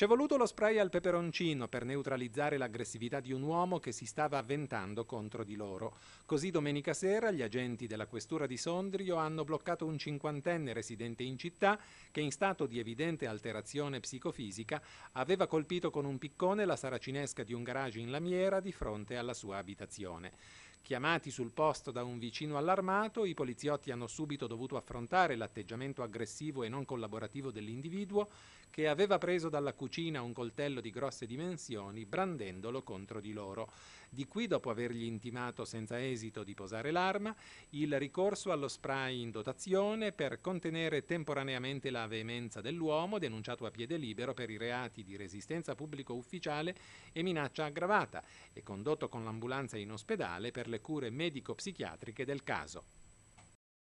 C'è voluto lo spray al peperoncino per neutralizzare l'aggressività di un uomo che si stava avventando contro di loro. Così domenica sera gli agenti della questura di Sondrio hanno bloccato un cinquantenne residente in città che in stato di evidente alterazione psicofisica aveva colpito con un piccone la saracinesca di un garage in lamiera di fronte alla sua abitazione. Chiamati sul posto da un vicino allarmato, i poliziotti hanno subito dovuto affrontare l'atteggiamento aggressivo e non collaborativo dell'individuo che aveva preso dalla cucina un coltello di grosse dimensioni, brandendolo contro di loro. Di qui, dopo avergli intimato senza esito di posare l'arma, il ricorso allo spray in dotazione per contenere temporaneamente la veemenza dell'uomo, denunciato a piede libero per i reati di resistenza pubblico ufficiale e minaccia aggravata, e condotto con l'ambulanza in ospedale per le cure medico-psichiatriche del caso.